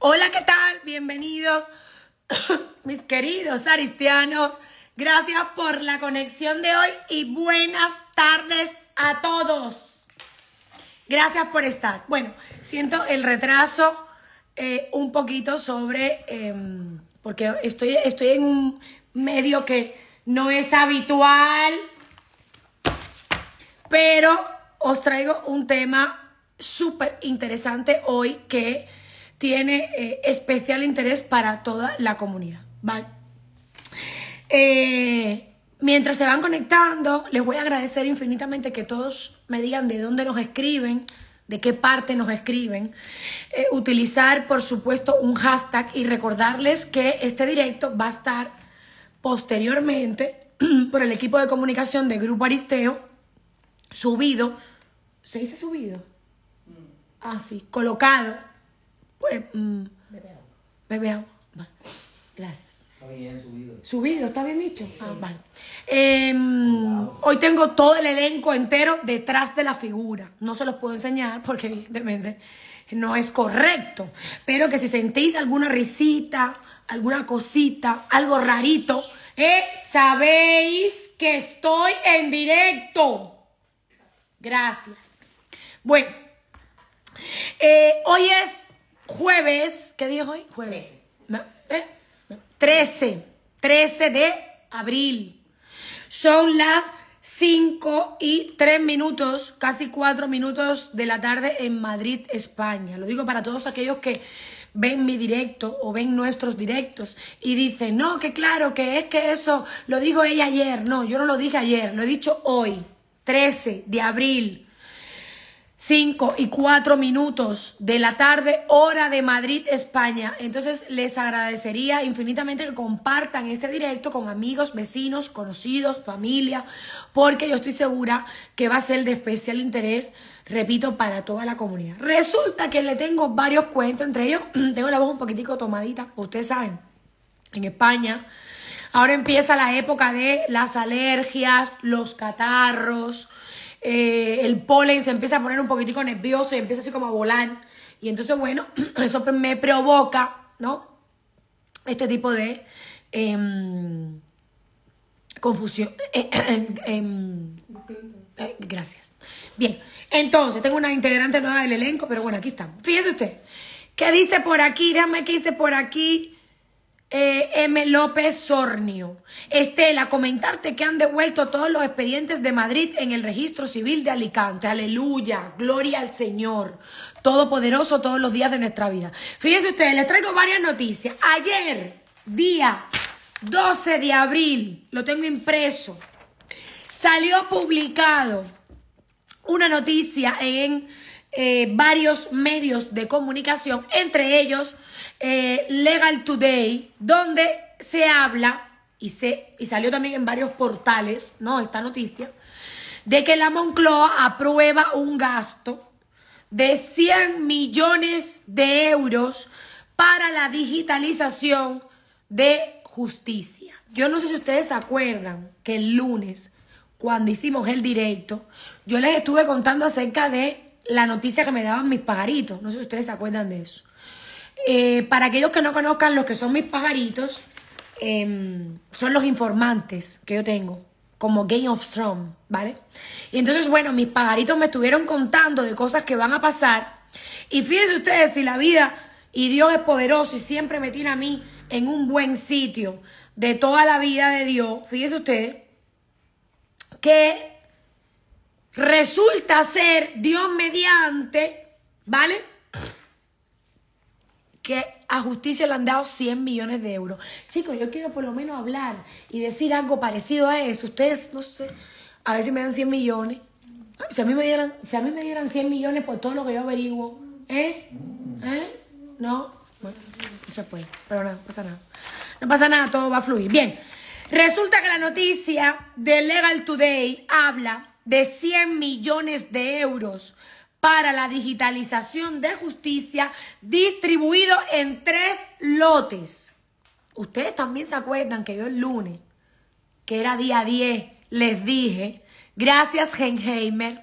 Hola, ¿qué tal? Bienvenidos, mis queridos aristianos. Gracias por la conexión de hoy y buenas tardes a todos. Gracias por estar. Bueno, siento el retraso eh, un poquito sobre, em, porque estoy, estoy en un medio que no es habitual, pero os traigo un tema súper interesante hoy que tiene eh, especial interés para toda la comunidad, ¿vale? Eh, mientras se van conectando, les voy a agradecer infinitamente que todos me digan de dónde nos escriben, de qué parte nos escriben. Eh, utilizar, por supuesto, un hashtag y recordarles que este directo va a estar posteriormente por el equipo de comunicación de Grupo Aristeo subido. ¿Se dice subido? Mm. Ah, sí, colocado pues. Mmm, eh, bebé Gracias. subido. Subido, está bien dicho. Ah, vale. Em, hoy tengo todo el elenco entero detrás de la figura. No se los puedo enseñar porque, evidentemente, no es correcto. Pero que si sentís alguna risita, alguna cosita, algo rarito, ¿eh? sabéis que estoy en directo. Gracias. Bueno, eh, hoy es jueves, ¿qué día es hoy? Jueves. Eh, trece, 13. 13 de abril. Son las 5 y 3 minutos, casi 4 minutos de la tarde en Madrid, España. Lo digo para todos aquellos que ven mi directo o ven nuestros directos y dicen, no, que claro, que es que eso lo dijo ella ayer. No, yo no lo dije ayer, lo he dicho hoy, 13 de abril 5 y 4 minutos de la tarde, hora de Madrid, España. Entonces les agradecería infinitamente que compartan este directo con amigos, vecinos, conocidos, familia, porque yo estoy segura que va a ser de especial interés, repito, para toda la comunidad. Resulta que le tengo varios cuentos, entre ellos tengo la voz un poquitico tomadita, ustedes saben, en España. Ahora empieza la época de las alergias, los catarros, eh, el polen se empieza a poner un poquitico nervioso y empieza así como a volar. Y entonces, bueno, eso pues me provoca, ¿no? Este tipo de em, confusión. Eh, em, em, eh, gracias. Bien, entonces tengo una integrante nueva del elenco, pero bueno, aquí está, Fíjese usted. ¿Qué dice por aquí? Déjame qué dice por aquí. Eh, M. López Sornio. Estela, comentarte que han devuelto todos los expedientes de Madrid en el registro civil de Alicante. Aleluya, gloria al Señor, todopoderoso todos los días de nuestra vida. Fíjense ustedes, les traigo varias noticias. Ayer, día 12 de abril, lo tengo impreso, salió publicado una noticia en eh, varios medios de comunicación, entre ellos eh, Legal Today, donde se habla, y, se, y salió también en varios portales, ¿no? Esta noticia, de que la Moncloa aprueba un gasto de 100 millones de euros para la digitalización de justicia. Yo no sé si ustedes se acuerdan que el lunes, cuando hicimos el directo, yo les estuve contando acerca de la noticia que me daban mis pajaritos. No sé si ustedes se acuerdan de eso. Eh, para aquellos que no conozcan los que son mis pajaritos, em, son los informantes que yo tengo, como Game of Thrones, ¿vale? Y entonces, bueno, mis pajaritos me estuvieron contando de cosas que van a pasar. Y fíjense ustedes si la vida y Dios es poderoso y siempre me tiene a mí en un buen sitio de toda la vida de Dios, fíjense ustedes, que resulta ser Dios mediante, ¿vale? Que a justicia le han dado 100 millones de euros. Chicos, yo quiero por lo menos hablar y decir algo parecido a eso. Ustedes, no sé, a ver si me dan 100 millones. Si a mí me dieran, si a mí me dieran 100 millones por todo lo que yo averiguo, ¿eh? ¿Eh? ¿No? Bueno, no se puede, pero nada, no pasa nada. No pasa nada, todo va a fluir. Bien, resulta que la noticia de Legal Today habla de 100 millones de euros para la digitalización de justicia distribuido en tres lotes. Ustedes también se acuerdan que yo el lunes, que era día 10, les dije, gracias Genheimer,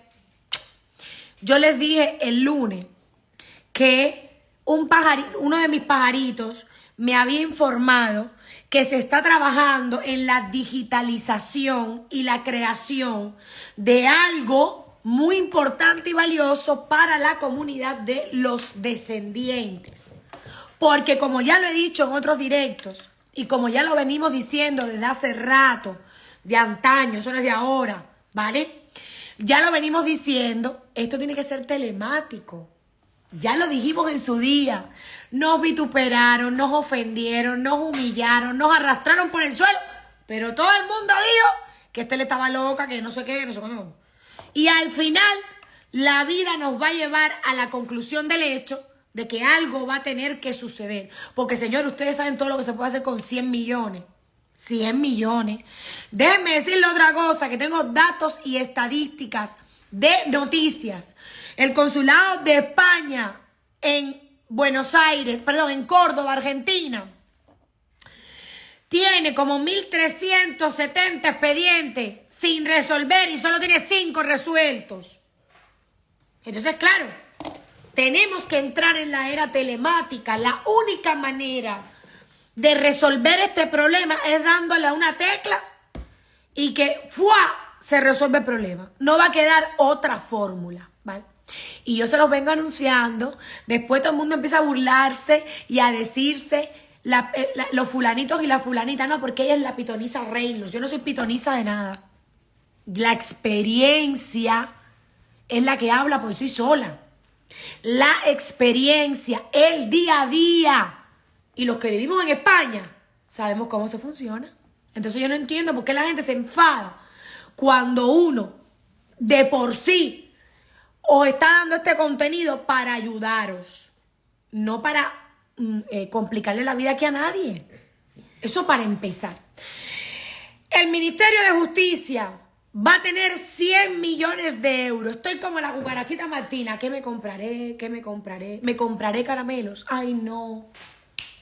yo les dije el lunes que un pajarito, uno de mis pajaritos me había informado que se está trabajando en la digitalización y la creación de algo muy importante y valioso para la comunidad de los descendientes. Porque como ya lo he dicho en otros directos y como ya lo venimos diciendo desde hace rato, de antaño, eso no es de ahora, ¿vale? Ya lo venimos diciendo, esto tiene que ser telemático. Ya lo dijimos en su día. Nos vituperaron, nos ofendieron, nos humillaron, nos arrastraron por el suelo. Pero todo el mundo dijo que este le estaba loca, que no sé qué, que no sé cómo. Y al final, la vida nos va a llevar a la conclusión del hecho de que algo va a tener que suceder. Porque, señor, ustedes saben todo lo que se puede hacer con 100 millones. 100 millones. Déjenme decirle otra cosa, que tengo datos y estadísticas de noticias. El consulado de España en Buenos Aires, perdón, en Córdoba, Argentina, tiene como 1.370 expedientes sin resolver y solo tiene 5 resueltos. Entonces, claro, tenemos que entrar en la era telemática. La única manera de resolver este problema es dándole a una tecla y que ¡fuá! se resuelve el problema. No va a quedar otra fórmula, ¿vale? Y yo se los vengo anunciando. Después todo el mundo empieza a burlarse y a decirse eh, los fulanitos y la fulanita. No, porque ella es la pitoniza reinos Yo no soy pitonisa de nada. La experiencia es la que habla por sí sola. La experiencia, el día a día. Y los que vivimos en España sabemos cómo se funciona. Entonces yo no entiendo por qué la gente se enfada cuando uno de por sí os está dando este contenido para ayudaros, no para mm, eh, complicarle la vida aquí a nadie. Eso para empezar. El Ministerio de Justicia va a tener 100 millones de euros. Estoy como la cucarachita Martina. ¿Qué me compraré? ¿Qué me compraré? ¿Me compraré caramelos? Ay, no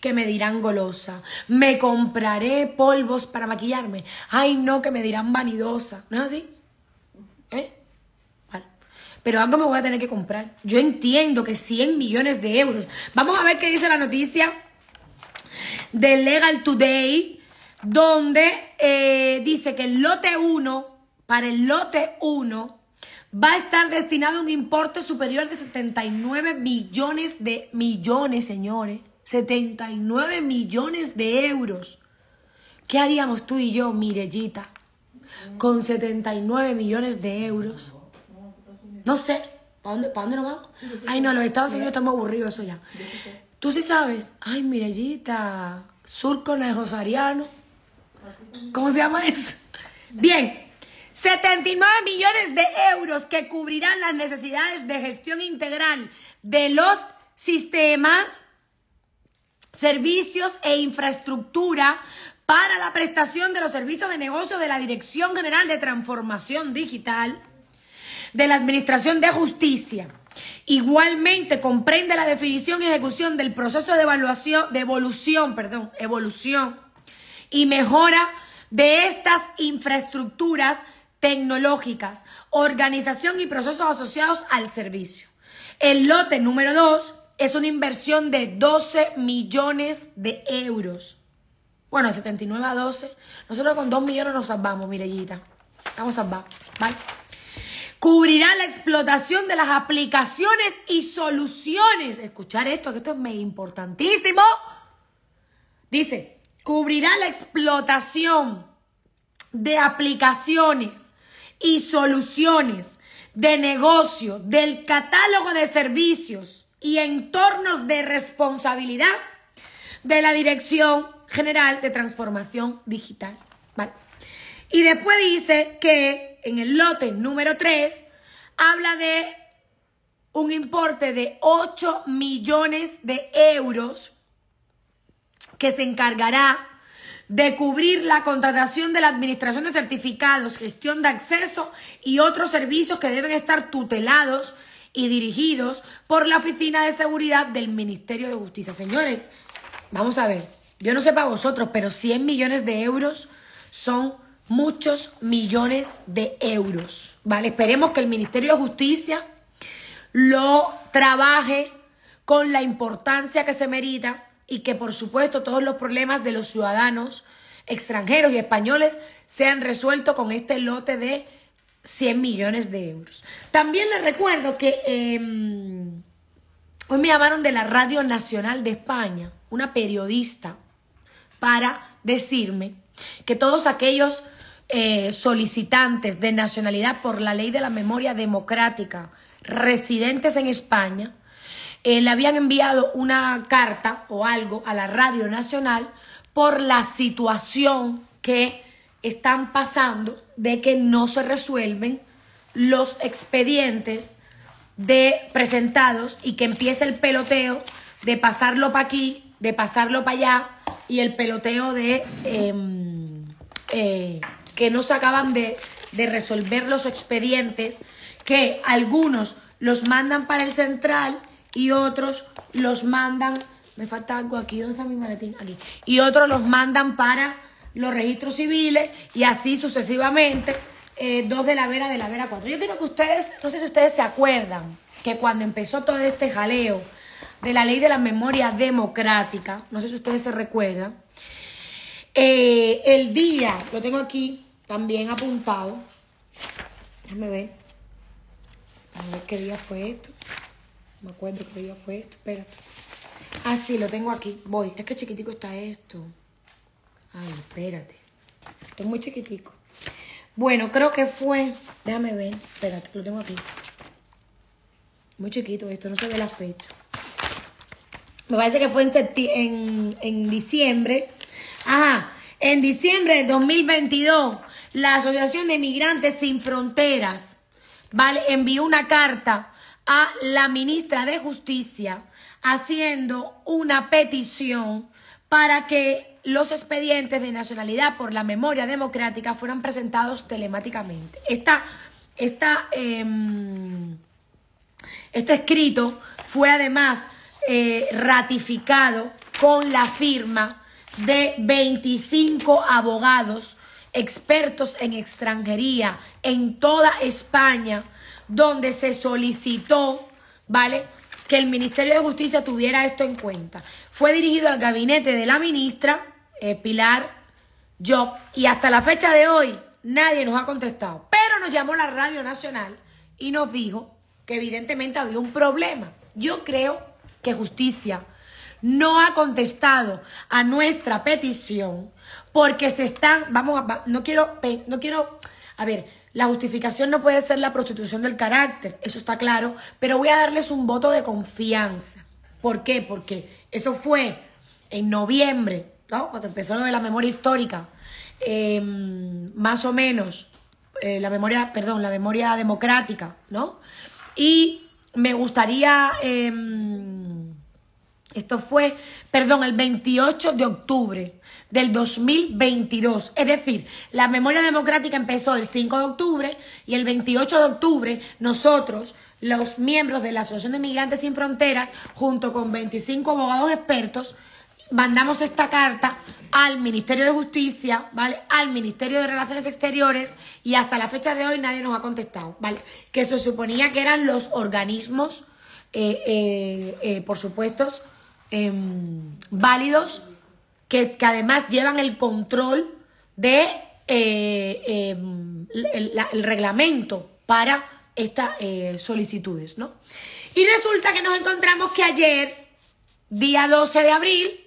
que me dirán golosa. Me compraré polvos para maquillarme. Ay, no, que me dirán vanidosa. ¿No es así? ¿Eh? Vale. Pero algo me voy a tener que comprar. Yo entiendo que 100 millones de euros. Vamos a ver qué dice la noticia de Legal Today, donde eh, dice que el lote 1, para el lote 1, va a estar destinado a un importe superior de 79 millones de millones, señores, 79 millones de euros. ¿Qué haríamos tú y yo, Mirellita, con 79 millones de euros? No sé. ¿Para dónde, nos vamos? Ay, no, los Estados Unidos estamos aburridos eso ya. Tú sí sabes. Ay, Mirellita, surco nejosariano. ¿Cómo se llama eso? Bien, 79 millones de euros que cubrirán las necesidades de gestión integral de los sistemas servicios e infraestructura para la prestación de los servicios de negocio de la Dirección General de Transformación Digital de la Administración de Justicia. Igualmente comprende la definición y ejecución del proceso de evaluación, de evolución, perdón, evolución y mejora de estas infraestructuras tecnológicas, organización y procesos asociados al servicio. El lote número 2 es una inversión de 12 millones de euros. Bueno, 79 a 12. Nosotros con 2 millones nos salvamos, Mirellita. Estamos salvados. ¿Vale? Cubrirá la explotación de las aplicaciones y soluciones. Escuchar esto, que esto es importantísimo. Dice, cubrirá la explotación de aplicaciones y soluciones de negocio del catálogo de servicios y entornos de responsabilidad de la Dirección General de Transformación Digital. Y después dice que en el lote número 3 habla de un importe de 8 millones de euros que se encargará de cubrir la contratación de la administración de certificados, gestión de acceso y otros servicios que deben estar tutelados y dirigidos por la Oficina de Seguridad del Ministerio de Justicia. Señores, vamos a ver, yo no sé para vosotros, pero 100 millones de euros son muchos millones de euros, ¿vale? Esperemos que el Ministerio de Justicia lo trabaje con la importancia que se merita y que por supuesto todos los problemas de los ciudadanos extranjeros y españoles sean resueltos con este lote de 100 millones de euros. También les recuerdo que em, hoy me llamaron de la Radio Nacional de España, una periodista, para decirme que todos aquellos eh, solicitantes de nacionalidad por la ley de la memoria democrática residentes en España eh, le habían enviado una carta o algo a la Radio Nacional por la situación que están pasando de que no se resuelven los expedientes de presentados y que empiece el peloteo de pasarlo para aquí, de pasarlo para allá y el peloteo de em, eh, que no se acaban de, de resolver los expedientes, que algunos los mandan para el central y otros los mandan, me falta algo aquí, ¿dónde está mi maletín? Aquí, y otros los mandan para los registros civiles y así sucesivamente, eh, dos de la Vera de la Vera 4. Yo quiero que ustedes, no sé si ustedes se acuerdan, que cuando empezó todo este jaleo de la ley de la memoria democrática, no sé si ustedes se recuerdan, eh, el día, lo tengo aquí también apuntado, déjame ver, a ver qué día fue esto, no me acuerdo qué día fue esto, espérate. Así, ah, lo tengo aquí, voy, es que chiquitico está esto. Ay, espérate. Es muy chiquitico. Bueno, creo que fue. Déjame ver. Espérate, lo tengo aquí. Muy chiquito esto, no se ve la fecha. Me parece que fue en, diciembre. Ajá, en diciembre de 2022, la Asociación de Migrantes Sin Fronteras ¿vale? envió una carta a la ministra de Justicia haciendo una petición para que los expedientes de nacionalidad por la memoria democrática fueron presentados telemáticamente. Esta, esta, em, este escrito fue además eh, ratificado con la firma de 25 abogados expertos en extranjería en toda España, donde se solicitó, ¿vale? Que el Ministerio de Justicia tuviera esto en cuenta. Fue dirigido al gabinete de la ministra, eh, Pilar, yo, y hasta la fecha de hoy nadie nos ha contestado. Pero nos llamó la Radio Nacional y nos dijo que evidentemente había un problema. Yo creo que justicia no ha contestado a nuestra petición porque se están, vamos, a, no quiero, no quiero, a ver, la justificación no puede ser la prostitución del carácter, eso está claro, pero voy a darles un voto de confianza. ¿Por qué? Porque eso fue en noviembre ¿no? Cuando empezó lo de la memoria histórica, em, más o menos, eh, la memoria, perdón, la memoria democrática, ¿no? Y me gustaría, em, esto fue, perdón, el 28 de octubre del 2022. Es decir, la memoria democrática empezó el 5 de octubre y el 28 de octubre nosotros, los miembros de la Asociación de Migrantes Sin Fronteras, junto con 25 abogados expertos, mandamos esta carta al Ministerio de Justicia, ¿vale? Al Ministerio de Relaciones Exteriores y hasta la fecha de hoy nadie nos ha contestado, ¿vale? Que se suponía que eran los organismos, eh, eh, eh, por supuesto, em, válidos, que, además llevan el control de em, el, reglamento para estas solicitudes, ¿no? Y resulta que nos encontramos que ayer, día 12 de abril,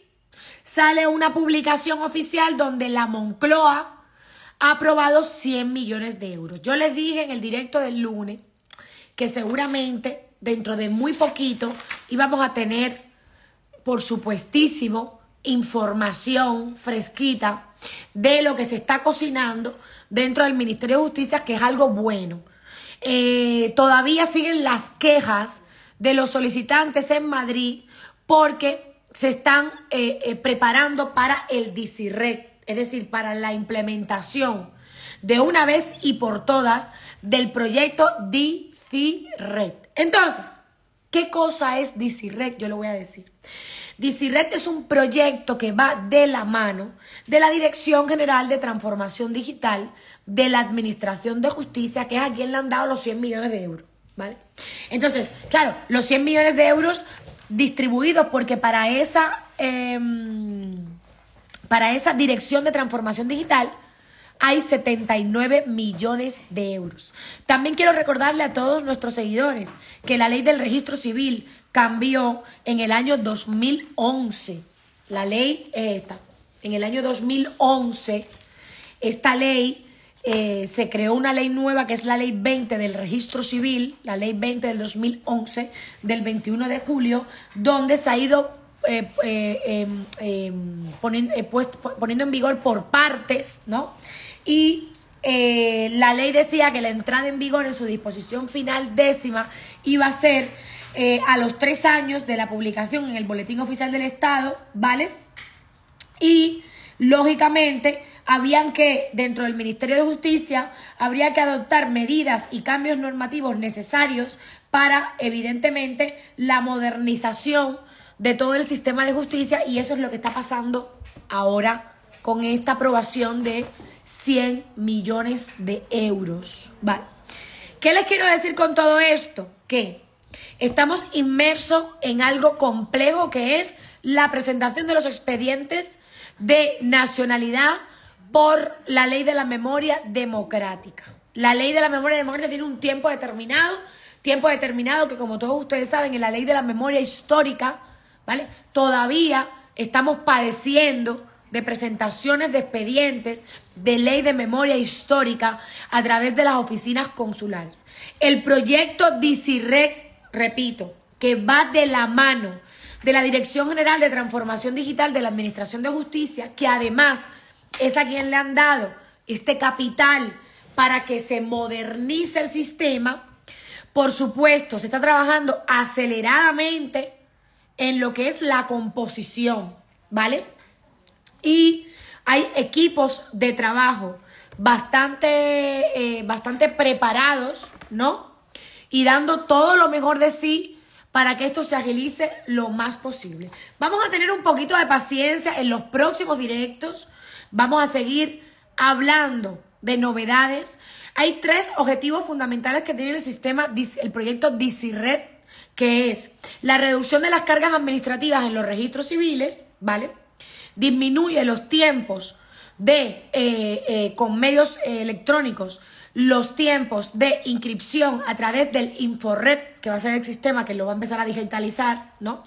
sale una publicación oficial donde la Moncloa ha aprobado 100 millones de euros. Yo les dije en el directo del lunes que seguramente dentro de muy poquito íbamos a tener, por supuestísimo, información fresquita de lo que se está cocinando dentro del Ministerio de Justicia, que es algo bueno. Eh, todavía siguen las quejas de los solicitantes en Madrid porque se están eh, eh, preparando para el DICIREC, es decir, para la implementación de una vez y por todas del proyecto red Entonces, ¿qué cosa es red Yo lo voy a decir. red es un proyecto que va de la mano de la Dirección General de Transformación Digital de la Administración de Justicia, que es a quien le han dado los 100 millones de euros. ¿Vale? Entonces, claro, los 100 millones de euros distribuidos porque para esa, em, para esa dirección de transformación digital hay 79 millones de euros. También quiero recordarle a todos nuestros seguidores que la ley del registro civil cambió en el año 2011. La ley es eh, esta. En el año 2011, esta ley eh, se creó una ley nueva que es la ley 20 del registro civil, la ley 20 del 2011, del 21 de julio, donde se ha ido eh, eh, em, em, poniendo en vigor por partes, ¿no? Y la ley decía que la entrada en vigor en su disposición final décima iba a ser a los tres años de la publicación en el Boletín Oficial del Estado, ¿vale? Y, lógicamente, habían que, dentro del Ministerio de Justicia, habría que adoptar medidas y cambios normativos necesarios para, evidentemente, la modernización de todo el sistema de justicia y eso es lo que está pasando ahora con esta aprobación de 100 millones de euros. Vale. ¿Qué les quiero decir con todo esto? Que estamos inmersos en algo complejo que es la presentación de los expedientes de nacionalidad por la ley de la memoria democrática. La ley de la memoria democrática tiene un tiempo determinado, tiempo determinado que como todos ustedes saben, en la ley de la memoria histórica, ¿vale? Todavía estamos padeciendo de presentaciones de expedientes de ley de memoria histórica a través de las oficinas consulares. El proyecto DICIREC, repito, que va de la mano de la Dirección General de Transformación Digital de la Administración de Justicia, que además es a quien le han dado este capital para que se modernice el sistema. Por supuesto, se está trabajando aceleradamente en lo que es la composición, ¿vale? Y hay equipos de trabajo bastante, eh, bastante preparados, ¿no? Y dando todo lo mejor de sí para que esto se agilice lo más posible. Vamos a tener un poquito de paciencia en los próximos directos. Vamos a seguir hablando de novedades. Hay tres objetivos fundamentales que tiene el sistema, el proyecto DCRED, que es la reducción de las cargas administrativas en los registros civiles, ¿vale? Disminuye los tiempos de, eh, eh, con medios eh, electrónicos, los tiempos de inscripción a través del INFORRED, que va a ser el sistema que lo va a empezar a digitalizar, ¿no?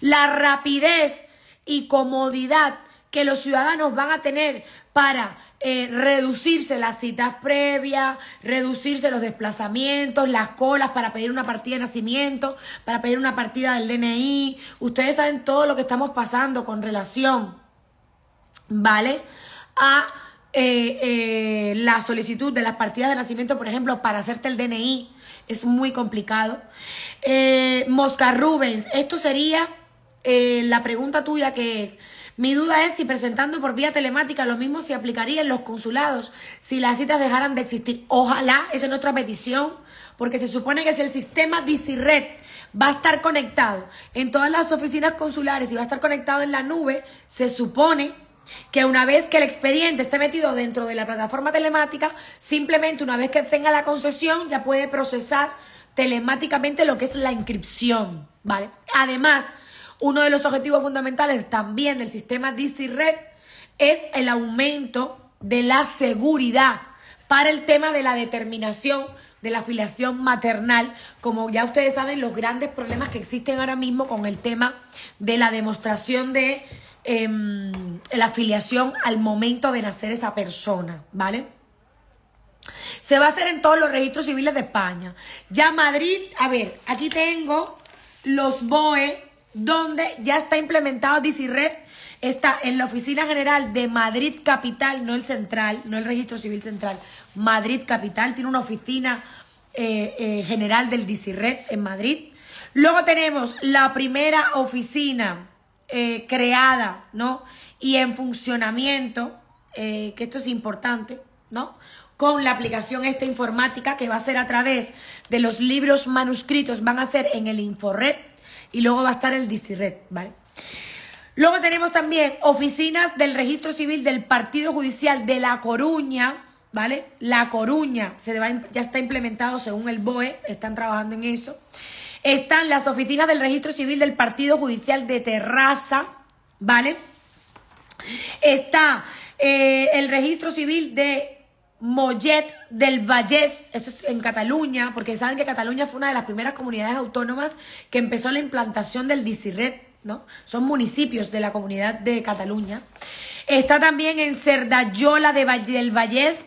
La rapidez y comodidad que los ciudadanos van a tener para eh, reducirse las citas previas, reducirse los desplazamientos, las colas para pedir una partida de nacimiento, para pedir una partida del DNI. Ustedes saben todo lo que estamos pasando con relación, ¿vale? A eh, eh, la solicitud de las partidas de nacimiento, por ejemplo, para hacerte el DNI. Es muy complicado. Mosca Rubens, esto sería la pregunta tuya que es... Mi duda es si presentando por vía telemática lo mismo se aplicaría en los consulados si las citas dejaran de existir. Ojalá, esa es nuestra petición, porque se supone que si el sistema DC-RED va a estar conectado en todas las oficinas consulares y va a estar conectado en la nube, se supone que una vez que el expediente esté metido dentro de la plataforma telemática, simplemente una vez que tenga la concesión ya puede procesar telemáticamente lo que es la inscripción, ¿vale? Además, uno de los objetivos fundamentales también del sistema DCRED es el aumento de la seguridad para el tema de la determinación de la afiliación maternal, como ya ustedes saben, los grandes problemas que existen ahora mismo con el tema de la demostración de em, la afiliación al momento de nacer esa persona, ¿vale? Se va a hacer en todos los registros civiles de España. Ya Madrid, a ver, aquí tengo los BOE donde ya está implementado DCRED. Está en la Oficina General de Madrid Capital, no el central, no el Registro Civil Central. Madrid Capital tiene una oficina eh, eh, general del DiciRed en Madrid. Luego tenemos la primera oficina eh, creada, ¿no? Y en funcionamiento, que esto es importante, ¿no? con la aplicación esta informática que va a ser a través de los libros manuscritos, van a ser en el Inforred y luego va a estar el DICIRED, ¿vale? Luego tenemos también oficinas del registro civil del Partido Judicial de La Coruña, ¿vale? La Coruña se ya está implementado según el BOE, están trabajando en eso. Están las oficinas del registro civil del Partido Judicial de Terraza, ¿vale? Está eh, el registro civil de Mollet del Vallès, eso es en Cataluña, porque saben que Cataluña fue una de las primeras comunidades autónomas que empezó la implantación del DICIRET, ¿no? Son municipios de la comunidad de Cataluña. Está también en Cerdayola de Valle del Vallès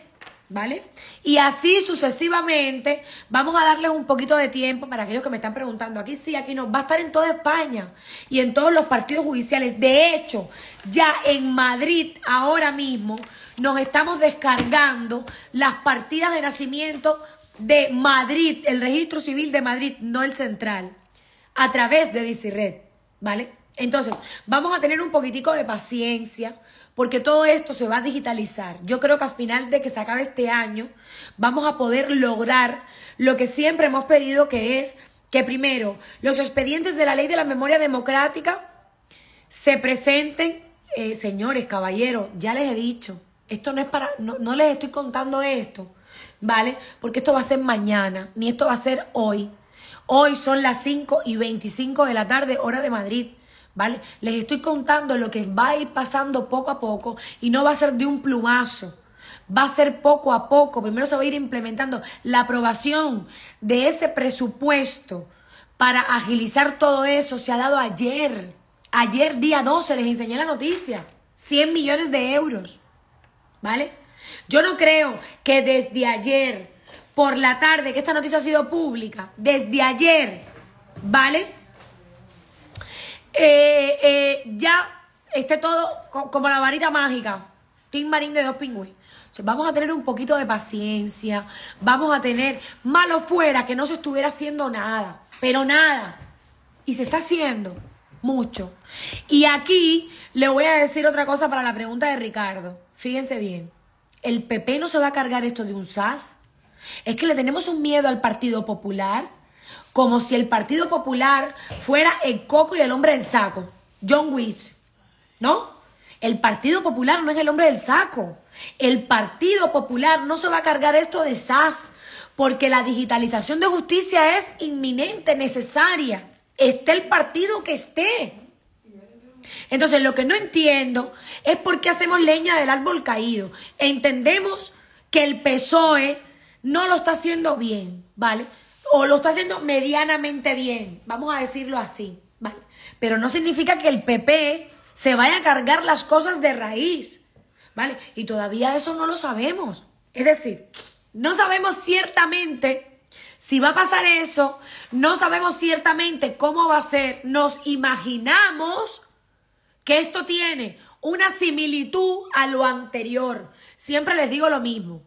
¿Vale? Y así sucesivamente, vamos a darles un poquito de tiempo para aquellos que me están preguntando, aquí sí, aquí no, va a estar en toda España y en todos los partidos judiciales. De hecho, ya en Madrid ahora mismo nos estamos descargando las partidas de nacimiento de Madrid, el registro civil de Madrid, no el central, a través de red ¿vale? Entonces, vamos a tener un poquitico de paciencia porque todo esto se va a digitalizar. Yo creo que al final de que se acabe este año vamos a poder lograr lo que siempre hemos pedido, que es que primero los expedientes de la ley de la memoria democrática se presenten, eh, señores, caballeros, ya les he dicho, esto no es para, no, no les estoy contando esto, ¿vale? Porque esto va a ser mañana, ni esto va a ser hoy. Hoy son las 5 y 25 de la tarde, hora de Madrid. ¿vale? Les estoy contando lo que va a ir pasando poco a poco y no va a ser de un plumazo. Va a ser poco a poco. Primero se va a ir implementando la aprobación de ese presupuesto para agilizar todo eso. Se ha dado ayer. Ayer, día 12, les enseñé la noticia. 100 millones de euros. ¿Vale? Yo no creo que desde ayer, por la tarde, que esta noticia ha sido pública, desde ayer, ¿vale? Eh, eh, ya esté todo como la varita mágica. Team Marín de dos pingües. vamos a tener un poquito de paciencia. Vamos a tener, malo fuera, que no se estuviera haciendo nada. Pero nada. Y se está haciendo mucho. Y aquí le voy a decir otra cosa para la pregunta de Ricardo. Fíjense bien. El PP no se va a cargar esto de un SAS. Es que le tenemos un miedo al Partido Popular como si el Partido Popular fuera el coco y el hombre del saco. John Wish, ¿no? El Partido Popular no es el hombre del saco. El Partido Popular no se va a cargar esto de SAS, porque la digitalización de justicia es inminente, necesaria. Esté el partido que esté. Entonces, lo que no entiendo es por qué hacemos leña del árbol caído. Entendemos que el PSOE no lo está haciendo bien, ¿vale? o lo está haciendo medianamente bien, vamos a decirlo así, ¿vale? Pero no significa que el PP se vaya a cargar las cosas de raíz, ¿vale? Y todavía eso no lo sabemos. Es decir, no sabemos ciertamente si va a pasar eso, no sabemos ciertamente cómo va a ser, nos imaginamos que esto tiene una similitud a lo anterior. Siempre les digo lo mismo.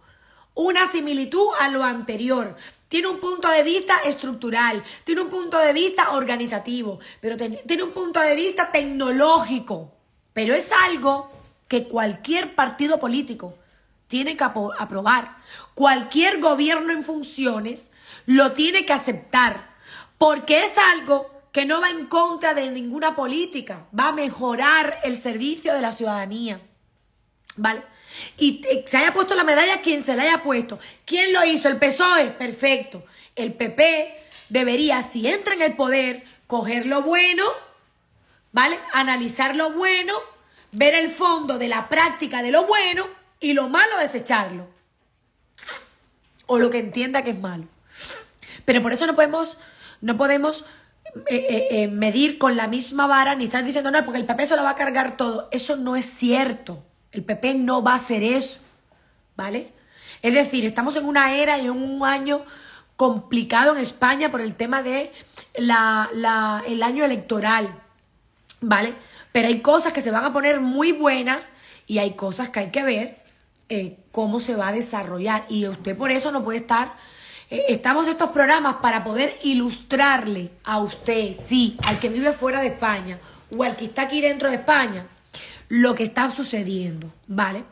Una similitud a lo anterior tiene un punto de vista estructural, tiene un punto de vista organizativo, pero tiene un punto de vista tecnológico. Pero es algo que cualquier partido político tiene que aprobar. Cualquier gobierno en funciones lo tiene que aceptar, porque es algo que no va en contra de ninguna política, va a mejorar el servicio de la ciudadanía. ¿Vale? Y se haya puesto la medalla quien se la haya puesto. ¿Quién lo hizo? El PSOE. Perfecto. El PP debería, si entra en el poder, coger lo bueno, ¿vale? Analizar lo bueno, ver el fondo de la práctica de lo bueno y lo malo desecharlo. O lo que entienda que es malo. Pero por eso no podemos, no podemos eh, eh, eh, medir con la misma vara ni están diciendo, no, porque el PP se lo va a cargar todo. Eso no es cierto. El PP no va a hacer eso, ¿vale? Es decir, estamos en una era y en un año complicado en España por el tema de la, el año electoral, ¿vale? Pero hay cosas que se van a poner muy buenas y hay cosas que hay que ver eh, cómo se va a desarrollar. Y usted por eso no puede estar... Eh, estamos estamos estos programas para poder ilustrarle a usted, sí, al que vive fuera de España o al que está aquí dentro de España, lo que está sucediendo, ¿vale?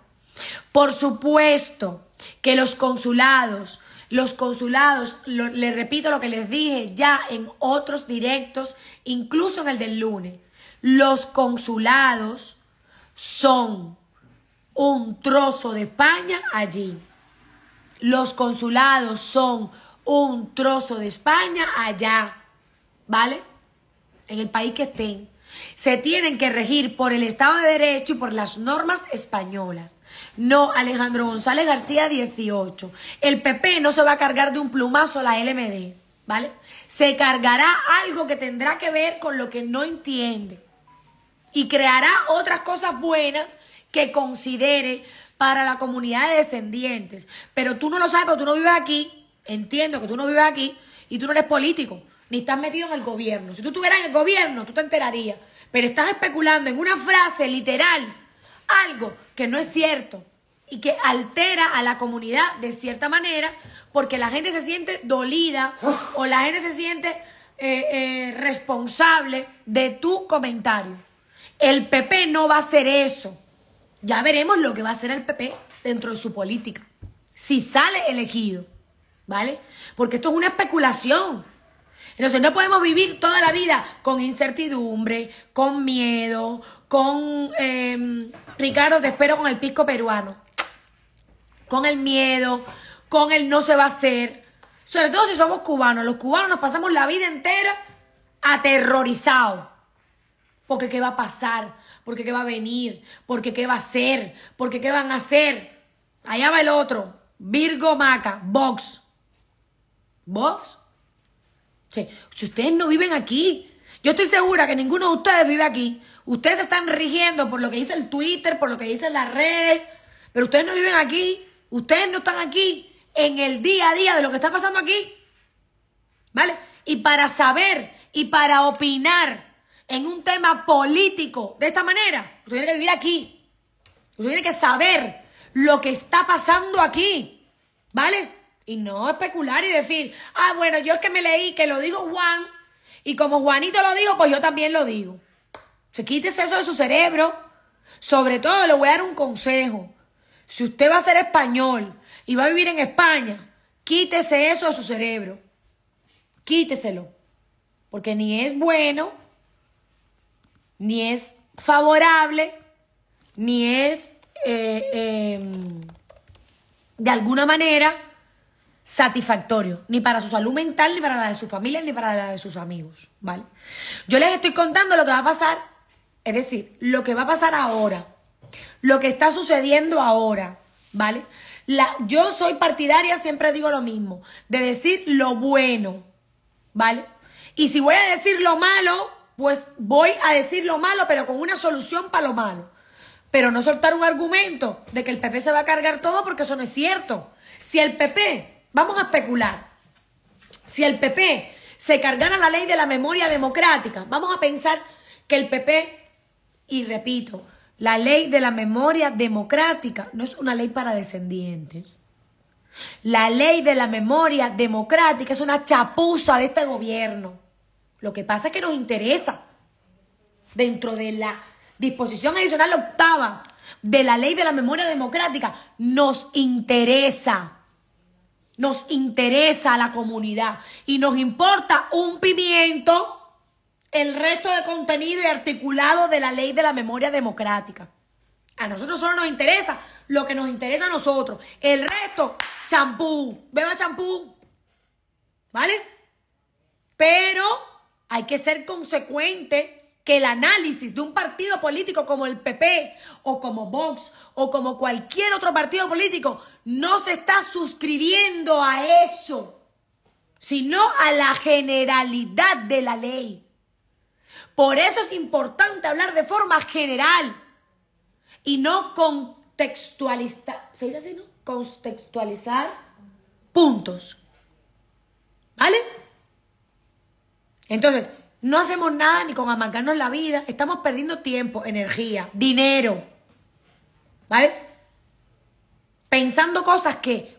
Por supuesto que los consulados, los consulados, le les repito lo que les dije ya en otros directos, incluso en el del lunes, los consulados son un trozo de España allí. Los consulados son un trozo de España allá, ¿vale? En el país que estén se tienen que regir por el Estado de Derecho y por las normas españolas. No, Alejandro González García 18. El PP no se va a cargar de un plumazo la LMD, ¿vale? Se cargará algo que tendrá que ver con lo que no entiende y creará otras cosas buenas que considere para la comunidad de descendientes. Pero tú no lo sabes, porque tú no vives aquí. Entiendo que tú no vives aquí y tú no eres político ni estás metido en el gobierno. Si tú estuvieras en el gobierno, tú te enterarías. Pero estás especulando en una frase literal algo que no es cierto y que altera a la comunidad de cierta manera porque la gente se siente dolida o la gente se siente eh, eh, responsable de tu comentario. El PP no va a hacer eso. Ya veremos lo que va a hacer el PP dentro de su política. Si sale elegido, ¿vale? Porque esto es una especulación. Entonces no podemos vivir toda la vida con incertidumbre, con miedo, con... Em, Ricardo, te espero con el pisco peruano, con el miedo, con el no se va a hacer. Sobre todo si somos cubanos. Los cubanos nos pasamos la vida entera aterrorizados. Porque qué va a pasar, porque qué va a venir, porque qué va a ser, porque qué van a hacer. Allá va el otro, Virgo Maca, Vox. ¿Vox? Si ustedes no viven aquí, yo estoy segura que ninguno de ustedes vive aquí. Ustedes se están rigiendo por lo que dice el Twitter, por lo que dicen las redes, pero ustedes no viven aquí. Ustedes no están aquí en el día a día de lo que está pasando aquí. ¿Vale? Y para saber y para opinar en un tema político de esta manera, usted tiene que vivir aquí. Usted tiene que saber lo que está pasando aquí. ¿Vale? Y no especular y decir, ah, bueno, yo es que me leí que lo digo Juan, y como Juanito lo dijo, pues yo también lo digo. Se quítese eso de su cerebro. Sobre todo le voy a dar un consejo. Si usted va a ser español y va a vivir en España, quítese eso de su cerebro. Quíteselo. Porque ni es bueno, ni es favorable, ni es eh, em, de alguna manera satisfactorio, ni para su salud mental, ni para la de su familia, ni para la de sus amigos, ¿vale? Yo les estoy contando lo que va a pasar, es decir, lo que va a pasar ahora, lo que está sucediendo ahora, ¿vale? La, yo soy partidaria, siempre digo lo mismo, de decir lo bueno, ¿vale? Y si voy a decir lo malo, pues voy a decir lo malo, pero con una solución para lo malo. Pero no soltar un argumento de que el PP se va a cargar todo porque eso no es cierto. Si el PP Vamos a especular. Si el PP se cargara la ley de la memoria democrática, vamos a pensar que el PP, y repito, la ley de la memoria democrática no es una ley para descendientes. La ley de la memoria democrática es una chapuza de este gobierno. Lo que pasa es que nos interesa dentro de la disposición adicional octava de la ley de la memoria democrática, nos interesa nos interesa la comunidad y nos importa un pimiento el resto de contenido y articulado de la ley de la memoria democrática. A nosotros solo nos interesa lo que nos interesa a nosotros. El resto, champú, beba champú. ¿Vale? Pero hay que ser consecuente que el análisis de un partido político como el PP o como Vox o como cualquier otro partido político no se está suscribiendo a eso, sino a la generalidad de la ley. Por eso es importante hablar de forma general y no contextualizar, ¿se dice así, no? Contextualizar puntos. ¿Vale? Entonces, no hacemos nada ni con amargarnos la vida. Estamos perdiendo tiempo, energía, dinero. ¿Vale? Pensando cosas que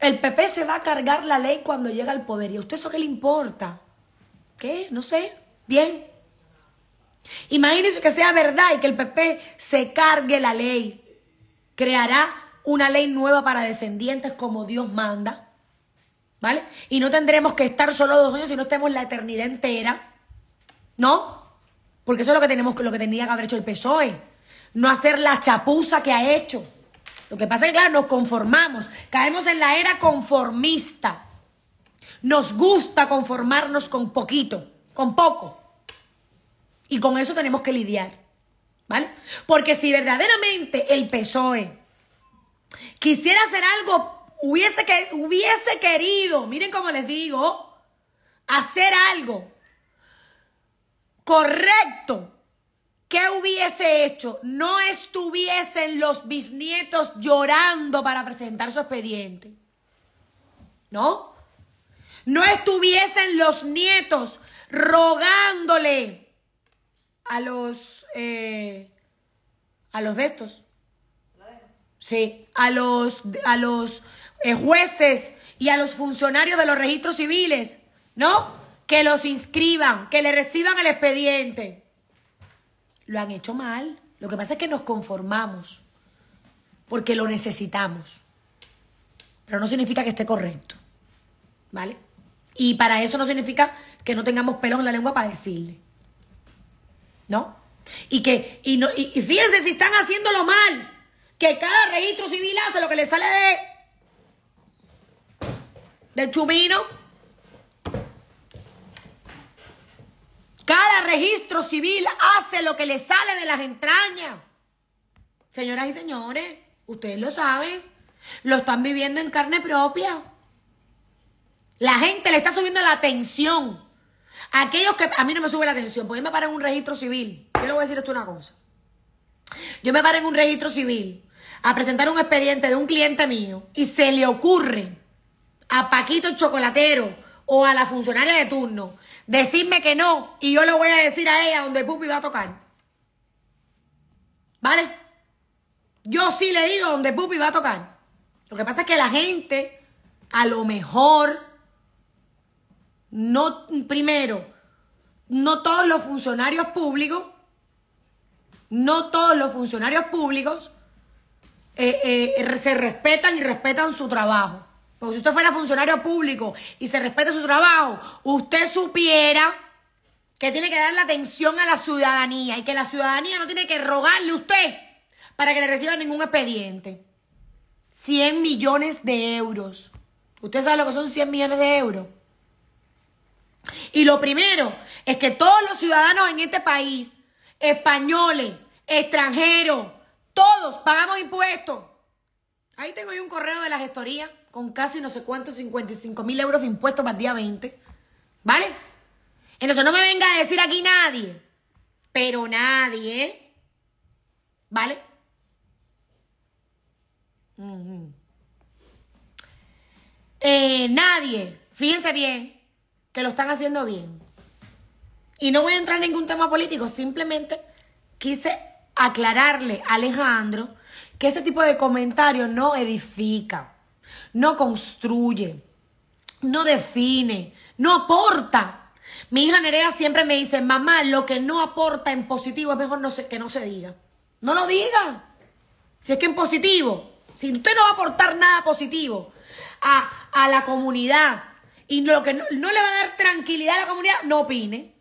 el PP se va a cargar la ley cuando llega al poder. ¿Y a usted eso qué le importa? ¿Qué? No sé. Bien. Imagínense que sea verdad y que el PP se cargue la ley. Creará una ley nueva para descendientes como Dios manda. ¿Vale? Y no tendremos que estar solo dos años, no estemos la eternidad entera. ¿No? Porque eso es lo que tenemos, lo que tendría que haber hecho el PSOE. No hacer la chapuza que ha hecho. Lo que pasa es que, claro, nos conformamos. Caemos en la era conformista. Nos gusta conformarnos con poquito, con poco. Y con eso tenemos que lidiar. ¿Vale? Porque si verdaderamente el PSOE quisiera hacer algo, hubiese, que, hubiese querido, miren cómo les digo, hacer algo correcto, ¿qué hubiese hecho? No estuviesen los bisnietos llorando para presentar su expediente. ¿No? No estuviesen los nietos rogándole a los eh, a los de estos. Sí, a los a los eh, jueces y a los funcionarios de los registros civiles, ¿no? que los inscriban, que le reciban el expediente. Lo han hecho mal. Lo que pasa es que nos conformamos porque lo necesitamos. Pero no significa que esté correcto. ¿Vale? Y para eso no significa que no tengamos pelos en la lengua para decirle. ¿No? Y que, y no, y, fíjense si están haciéndolo mal, que cada registro civil hace lo que le sale de, del chumino. Cada registro civil hace lo que le sale de las entrañas. Señoras y señores, ustedes lo saben. Lo están viviendo en carne propia. La gente le está subiendo la atención. Aquellos que a mí no me sube la atención, porque me paro en un registro civil. Yo le voy a decir esto una cosa. Yo me paro en un registro civil a presentar un expediente de un cliente mío y se le ocurre a Paquito el Chocolatero o a la funcionaria de turno decirme que no y yo le voy a decir a ella donde Pupi va a tocar. ¿Vale? Yo sí le digo donde Pupi va a tocar. Lo que pasa es que la gente a lo mejor no primero no todos los funcionarios públicos no todos los funcionarios públicos eh, eh, se respetan y respetan su trabajo si usted fuera funcionario público y se respeta su trabajo, usted supiera que tiene que dar la atención a la ciudadanía y que la ciudadanía no tiene que rogarle a usted para que le reciba ningún expediente. 100 millones de euros. ¿Usted sabe lo que son 100 millones de euros? Y lo primero es que todos los ciudadanos en este país, españoles, extranjeros, todos pagamos impuestos. Ahí tengo yo un correo de la gestoría con casi no sé cuántos 55 mil euros de impuestos más día 20. ¿Vale? Entonces no me venga a decir aquí nadie. Pero nadie, ¿Vale? Eh, nadie. Fíjense bien que lo están haciendo bien. Y no voy a entrar en ningún tema político. Simplemente quise aclararle a Alejandro que ese tipo de comentarios no edifica, no construye, no define, no aporta. Mi hija Nerea siempre me dice, mamá, lo que no aporta en positivo es mejor no que no se diga. No lo diga. Si es que en positivo, si usted no va a aportar nada positivo a, la comunidad y lo que no, no le va a dar tranquilidad a la comunidad, no opine.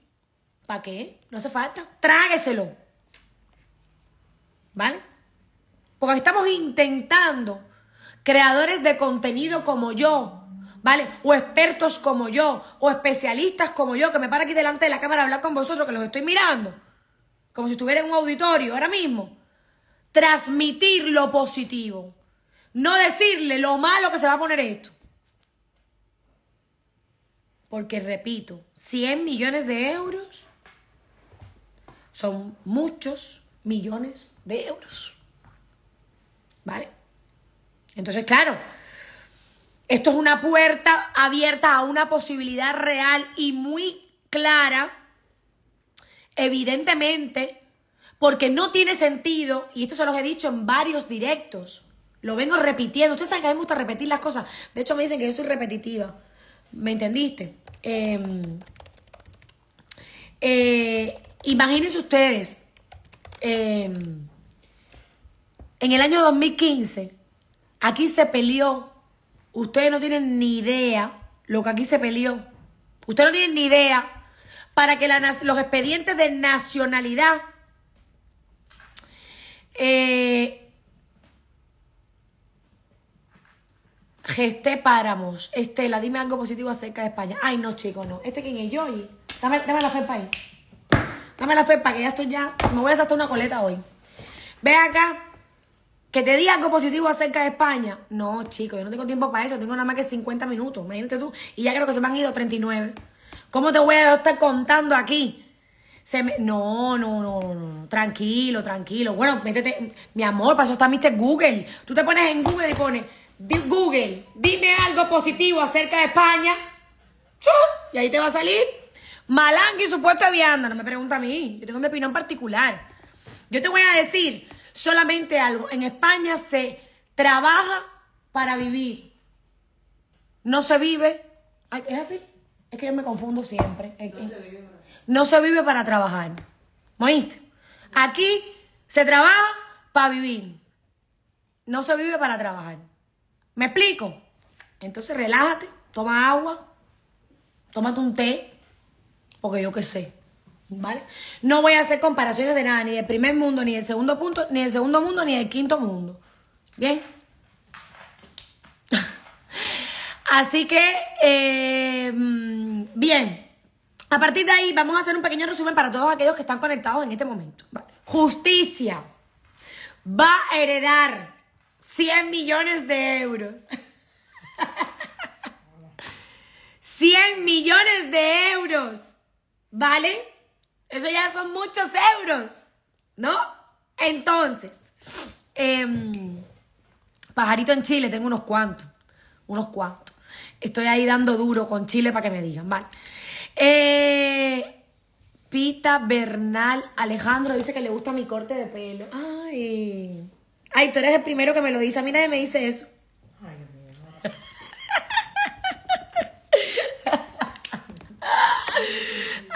¿Para qué? No hace falta. Trágueselo. ¿Vale? Porque estamos intentando creadores de contenido como yo, ¿vale? O expertos como yo, o especialistas como yo, que me para aquí delante de la cámara a hablar con vosotros, que los estoy mirando, como si estuviera en un auditorio ahora mismo. Transmitir lo positivo. No decirle lo malo que se va a poner esto. Porque repito, 100 millones de euros son muchos millones de euros. ¿Vale? Entonces, claro, esto es una puerta abierta a una posibilidad real y muy clara, evidentemente, porque no tiene sentido, y esto se los he dicho en varios directos, lo vengo repitiendo, ustedes saben que a mí me gusta repetir las cosas, de hecho me dicen que yo soy repetitiva, ¿me entendiste? Em, eh, imagínense ustedes, em, en el año 2015, aquí se peleó. Ustedes no tienen ni idea lo que aquí se peleó. Ustedes no tienen ni idea para que los expedientes de nacionalidad eh, Gesté Páramos. Estela, dime algo positivo acerca de España. Ay, no, chicos, no. ¿Este quién es? yo Dame, dame la fepa. ahí. Dame la para que ya estoy ya... Me voy a saltar una coleta hoy. Ve acá. Que te diga algo positivo acerca de España. No, chicos, yo no tengo tiempo para eso. Tengo nada más que 50 minutos. Imagínate tú. Y ya creo que se me han ido 39. ¿Cómo te voy a estar contando aquí? No, no, no, no, Tranquilo, tranquilo. Bueno, métete. Mi amor, para eso está Mr. Google. Tú te pones en Google y pones. Google, dime algo positivo acerca de España. Y ahí te va a salir Malang y su de vianda. No me pregunta a mí. Yo tengo mi opinión particular. Yo te voy a decir solamente algo. En España se trabaja para vivir. No se vive. ¿Es así? Es que yo me confundo siempre. No se vive, no se vive para trabajar. ¿Me Aquí se trabaja para vivir. No se vive para trabajar. ¿Me explico? Entonces relájate, toma agua, tómate un té, porque yo qué sé. ¿Vale? No voy a hacer comparaciones de nada, ni del primer mundo, ni del segundo punto, ni del segundo mundo, ni del quinto mundo. ¿Bien? Así que, eh, mm, bien. A partir de ahí vamos a hacer un pequeño resumen para todos aquellos que están conectados en este momento. Justicia va a heredar 100 millones de euros. 100 millones de euros, ¿vale? Eso ya son muchos euros, ¿no? Entonces, em, pajarito en Chile, tengo unos cuantos, unos cuantos. Estoy ahí dando duro con Chile para que me digan, vale. Eh, Pita Bernal Alejandro dice que le gusta mi corte de pelo. Ay. Ay, tú eres el primero que me lo dice. A mí nadie me dice eso.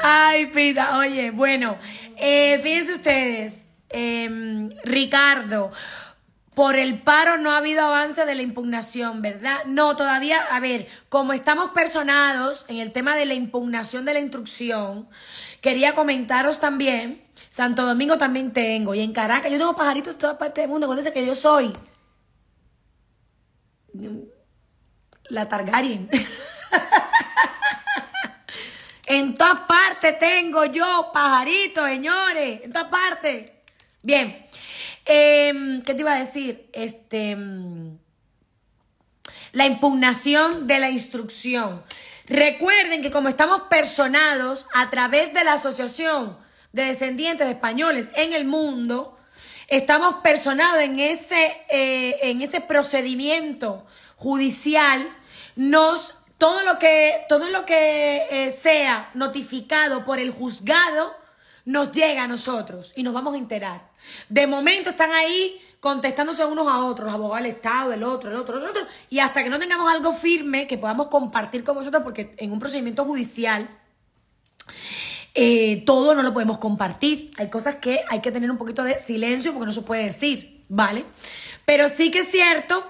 Ay, Pita, oye, bueno, eh, fíjense ustedes, em, Ricardo, por el paro no ha habido avance de la impugnación, ¿verdad? No, todavía, a ver, como estamos personados en el tema de la impugnación de la instrucción, quería comentaros también, Santo Domingo también tengo, y en Caracas, yo tengo pajaritos de toda parte del mundo, acuérdense que yo soy la Targaryen. En todas partes tengo yo, pajarito, señores. En todas partes. Bien. Em, ¿Qué te iba a decir? Este. Mm, la impugnación de la instrucción. Recuerden que como estamos personados a través de la Asociación de Descendientes de Españoles en el mundo, estamos personados en ese, eh, en ese procedimiento judicial, nos todo lo que, todo lo que eh, sea notificado por el juzgado nos llega a nosotros y nos vamos a enterar. De momento están ahí contestándose unos a otros, abogado del Estado, el otro, el otro, el otro, y hasta que no tengamos algo firme que podamos compartir con vosotros, porque en un procedimiento judicial eh, todo no lo podemos compartir. Hay cosas que hay que tener un poquito de silencio porque no se puede decir, ¿vale? Pero sí que es cierto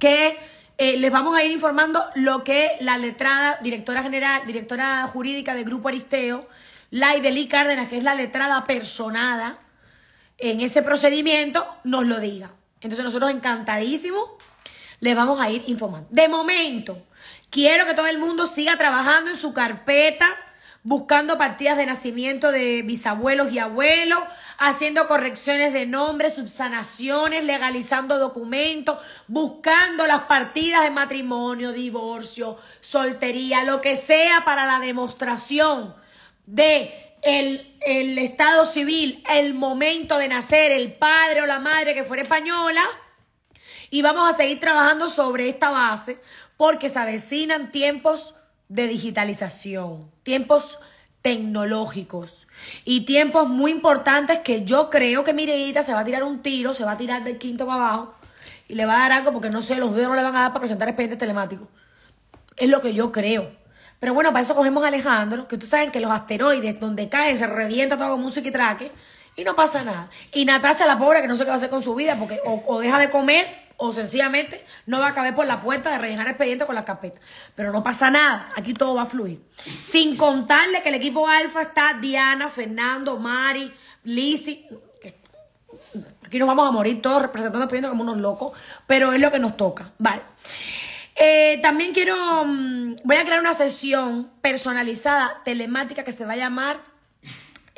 que eh, les vamos a ir informando lo que la letrada, directora general, directora jurídica del Grupo Aristeo, Laideli Cárdenas, que es la letrada personada en ese procedimiento, nos lo diga. Entonces nosotros encantadísimos les vamos a ir informando. De momento, quiero que todo el mundo siga trabajando en su carpeta buscando partidas de nacimiento de bisabuelos y abuelos, haciendo correcciones de nombres, subsanaciones, legalizando documentos, buscando las partidas de matrimonio, divorcio, soltería, lo que sea para la demostración de el, el, estado civil, el momento de nacer, el padre o la madre que fuera española. Y vamos a seguir trabajando sobre esta base porque se avecinan tiempos de digitalización, tiempos tecnológicos y tiempos muy importantes que yo creo que Mireita se va a tirar un tiro, se va a tirar del quinto para abajo y le va a dar algo porque no sé, los dedos no le van a dar para presentar expedientes telemáticos. Es lo que yo creo. Pero bueno, para eso cogemos a Alejandro, que ustedes saben que los asteroides donde caen se revienta todo con música y traque y no pasa nada. Y Natasha, la pobre, que no sé qué va a hacer con su vida porque o deja de comer o sencillamente no va a caber por la puerta de rellenar expediente con la carpetas. Pero no pasa nada, aquí todo va a fluir. Sin contarle que el equipo alfa está Diana, Fernando, Mari, Lisi. Aquí nos vamos a morir todos representando expedientes como unos locos, pero es lo que nos toca, ¿vale? Eh, también quiero, mm, voy a crear una sesión personalizada, telemática, que se va a llamar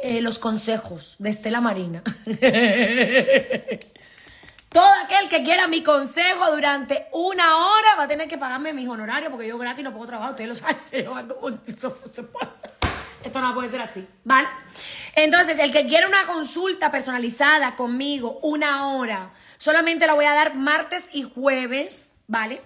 eh, Los consejos de Estela Marina. Todo aquel que quiera mi consejo durante una hora va a tener que pagarme mis honorarios porque yo gratis no puedo trabajar. Ustedes lo saben yo hago Esto no puede ser así, ¿vale? Entonces, el que quiera una consulta personalizada conmigo, una hora, solamente la voy a dar martes y jueves, ¿vale?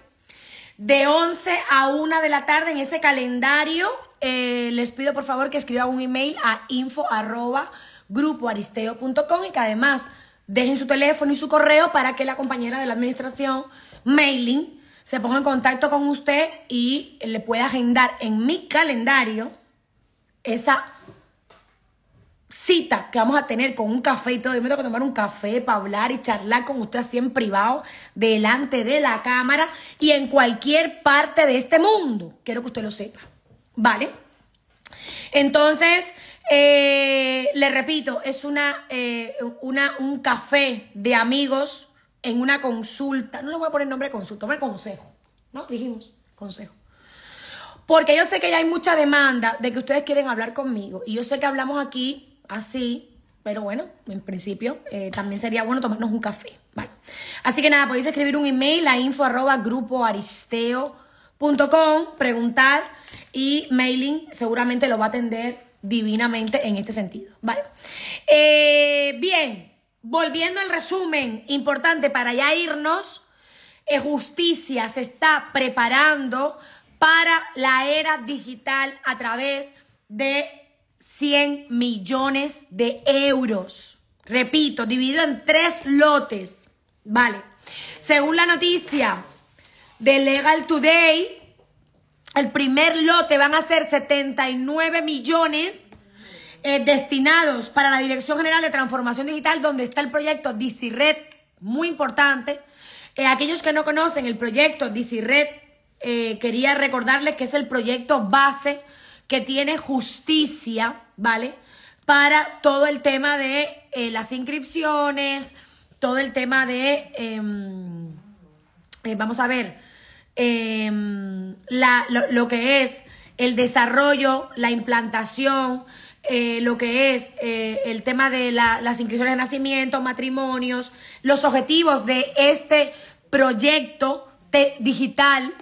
De 11 a 1 de la tarde en ese calendario. Eh, les pido por favor que escriban un email a info y que además dejen su teléfono y su correo para que la compañera de la administración, mailing, se ponga en contacto con usted y le pueda agendar en mi calendario esa cita que vamos a tener con un café y todo. Yo me tengo que tomar un café para hablar y charlar con usted así en privado, delante de la cámara y en cualquier parte de este mundo. Quiero que usted lo sepa. ¿Vale? Entonces, eh, le repito, es una, eh, una, un café de amigos en una consulta. No le voy a poner nombre de consulta, me consejo. ¿No? Dijimos, consejo. Porque yo sé que ya hay mucha demanda de que ustedes quieren hablar conmigo. Y yo sé que hablamos aquí así, pero bueno, en principio eh, también sería bueno tomarnos un café. Vale. Así que nada, podéis escribir un email a info grupo .com, preguntar y mailing seguramente lo va a atender divinamente en este sentido, ¿vale? Eh, bien, volviendo al resumen, importante para ya irnos, eh, justicia se está preparando para la era digital a través de 100 millones de euros. Repito, dividido en tres lotes, ¿vale? Según la noticia de Legal Today, el primer lote van a ser 79 millones eh, destinados para la Dirección General de Transformación Digital, donde está el proyecto DICIRED, muy importante. Eh, aquellos que no conocen el proyecto DICIRED, eh, quería recordarles que es el proyecto base que tiene justicia, ¿vale? Para todo el tema de las inscripciones, todo el tema de, em, vamos a ver, Em, lo, que es el desarrollo, la implantación, eh, lo que es eh, el tema de la, las inscripciones de nacimiento, matrimonios, los objetivos de este proyecto digital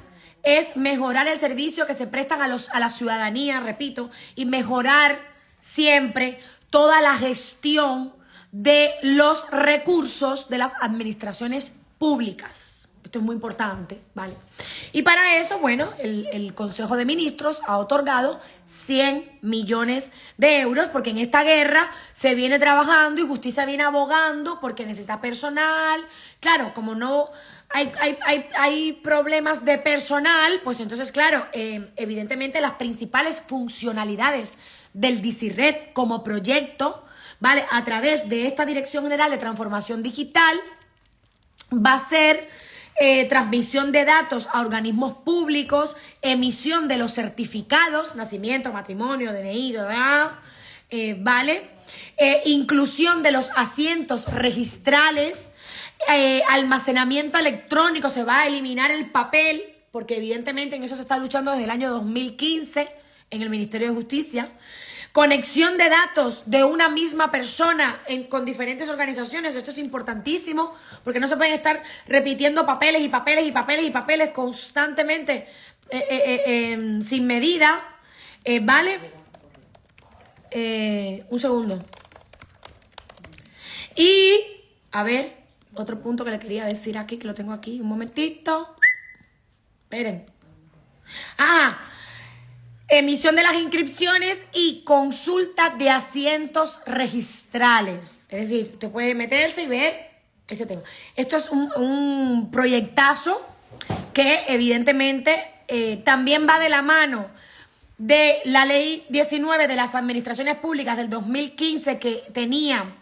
es mejorar el servicio que se prestan a, los, a la ciudadanía, repito, y mejorar siempre toda la gestión de los recursos de las administraciones públicas. Esto es muy importante, ¿vale? Y para eso, bueno, el, Consejo de Ministros ha otorgado 100 millones de euros porque en esta guerra se viene trabajando y justicia viene abogando porque necesita personal. Claro, como no hay, problemas de personal, pues entonces, claro, eh, evidentemente las principales funcionalidades del DCRED como proyecto, ¿vale? A través de esta Dirección General de Transformación Digital va a ser eh, transmisión de datos a organismos públicos, emisión de los certificados, nacimiento, matrimonio, DNI, eh, ¿vale? Eh, inclusión de los asientos registrales, almacenamiento electrónico, se va a eliminar el papel, porque evidentemente en eso se está luchando desde el año 2015 en el Ministerio de Justicia. Conexión de datos de una misma persona con diferentes organizaciones. Esto es importantísimo porque no se pueden estar repitiendo papeles y papeles y papeles y papeles constantemente eh, eh, eh, em, sin medida. ¿Vale? un segundo. Y, a ver, otro punto que le quería decir aquí, que lo tengo aquí, un momentito. Esperen. Ah, Emisión de las inscripciones y consulta de asientos registrales. Es decir, usted puede meterse y ver este Esto es un, proyectazo que evidentemente eh, también va de la mano de la ley 19 de las administraciones públicas del 2015 que tenía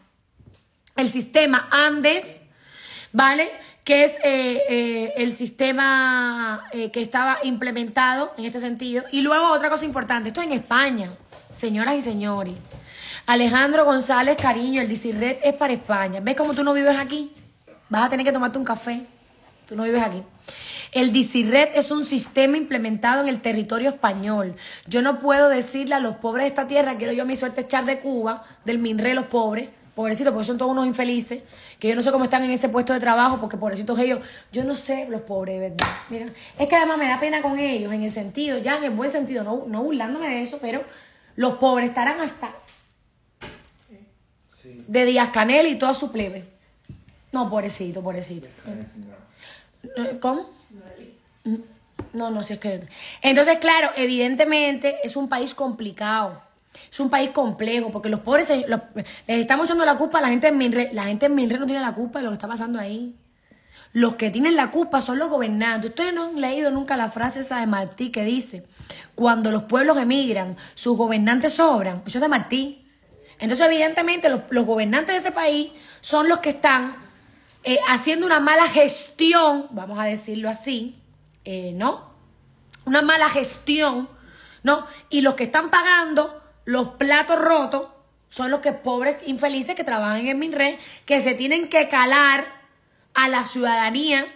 el sistema Andes, ¿vale? que es eh, eh, el sistema eh, que estaba implementado en este sentido. Y luego otra cosa importante, esto es en España, señoras y señores. Alejandro González Cariño, el DICIRRED es para España. ¿Ves cómo tú no vives aquí? Vas a tener que tomarte un café. Tú no vives aquí. El DICIRRED es un sistema implementado en el territorio español. Yo no puedo decirle a los pobres de esta tierra, quiero yo mi suerte echar de Cuba, del MINRE, los pobres, pobrecitos, porque son todos unos infelices, que yo no sé cómo están en ese puesto de trabajo, porque pobrecitos ellos, yo no sé, los pobres, verdad. Mira, es que además me da pena con ellos, en el sentido, ya en el buen sentido, no, no burlándome de eso, pero los pobres estarán hasta sí. de Díaz Canel y toda su plebe. No, pobrecito, pobrecito. Eh, ¿Cómo? No, no, si es que. Entonces, claro, evidentemente es un país complicado es un país complejo porque los pobres les estamos echando la culpa a la gente en Minre. La gente en Minre no tiene la culpa de lo que está pasando ahí. Los que tienen la culpa son los gobernantes. Ustedes no han leído nunca la frase esa de Martí que dice, cuando los pueblos emigran, sus gobernantes sobran. Eso es de Martí. Entonces, evidentemente, los, gobernantes de ese país son los que están eh, haciendo una mala gestión, vamos a decirlo así, eh, ¿no? Una mala gestión, ¿no? Y los que están pagando los platos rotos son los que pobres infelices que trabajan en MinRE que se tienen que calar a la ciudadanía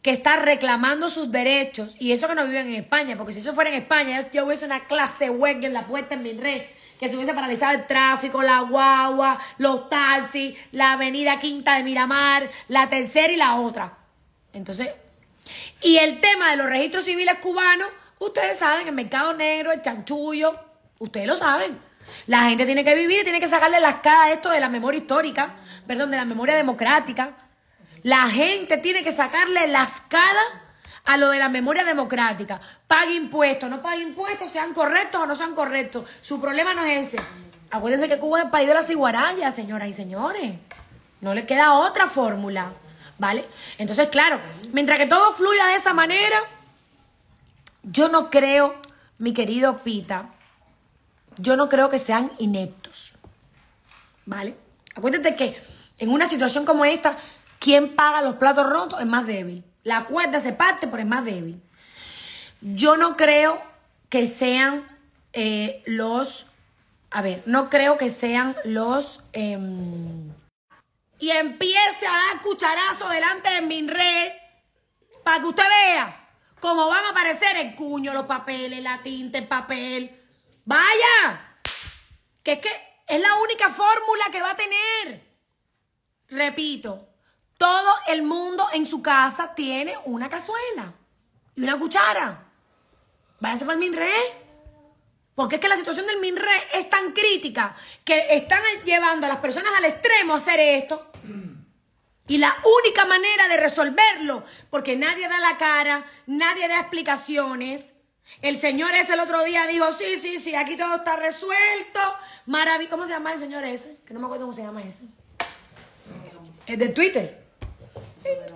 que está reclamando sus derechos y eso que no viven en España, porque si eso fuera en España, yo, hubiese una clase huelga en la puerta en MinRE, que se hubiese paralizado el tráfico, la guagua, los taxis, la avenida Quinta de Miramar, la tercera y la otra. Entonces, y el tema de los registros civiles cubanos, ustedes saben, el mercado negro, el chanchullo, Ustedes lo saben. La gente tiene que vivir y tiene que sacarle las cadas a esto de la memoria histórica, perdón, de la memoria democrática. La gente tiene que sacarle las cadas a lo de la memoria democrática. Pague impuestos, no pague impuestos, sean correctos o no sean correctos. Su problema no es ese. Acuérdense que Cuba es el país de las iguarayas, señoras y señores. No le queda otra fórmula, ¿vale? Entonces, claro, mientras que todo fluya de esa manera, yo no creo, mi querido Pita, yo no creo que sean ineptos. ¿Vale? Acuérdate que en una situación como esta, quien paga los platos rotos es más débil. La cuerda se parte, pero es más débil. Yo no creo que sean eh, los. A ver, no creo que sean los. Em, y empiece a dar cucharazo delante de mi red para que usted vea cómo van a aparecer el cuño, los papeles, la tinta, el papel. Vaya, que es que es la única fórmula que va a tener. Repito, todo el mundo en su casa tiene una cazuela y una cuchara. Váyanse para el MINRE. Porque es que la situación del MINRE es tan crítica que están llevando a las personas al extremo a hacer esto. Y la única manera de resolverlo, porque nadie da la cara, nadie da explicaciones, el señor ese el otro día dijo, sí, sí, sí, aquí todo está resuelto. Maravilloso. ¿Cómo se llama el señor ese? Que no me acuerdo cómo se llama ese. Es de Twitter.